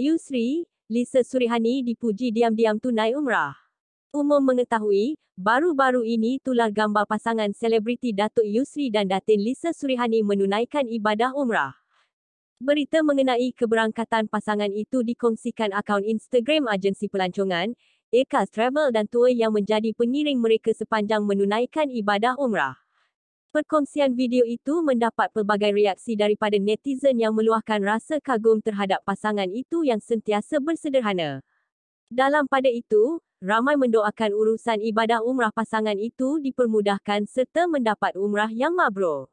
Yusri, Lisa Surihani dipuji diam-diam tunai umrah. Umum mengetahui, baru-baru ini tular gambar pasangan selebriti Datuk Yusri dan Datin Lisa Surihani menunaikan ibadah umrah. Berita mengenai keberangkatan pasangan itu dikongsikan akaun Instagram agensi pelancongan, Ekas Travel dan Tour yang menjadi pengiring mereka sepanjang menunaikan ibadah umrah. Perkongsian video itu mendapat pelbagai reaksi daripada netizen yang meluahkan rasa kagum terhadap pasangan itu yang sentiasa bersederhana. Dalam pada itu, ramai mendoakan urusan ibadah umrah pasangan itu dipermudahkan serta mendapat umrah yang mabrur.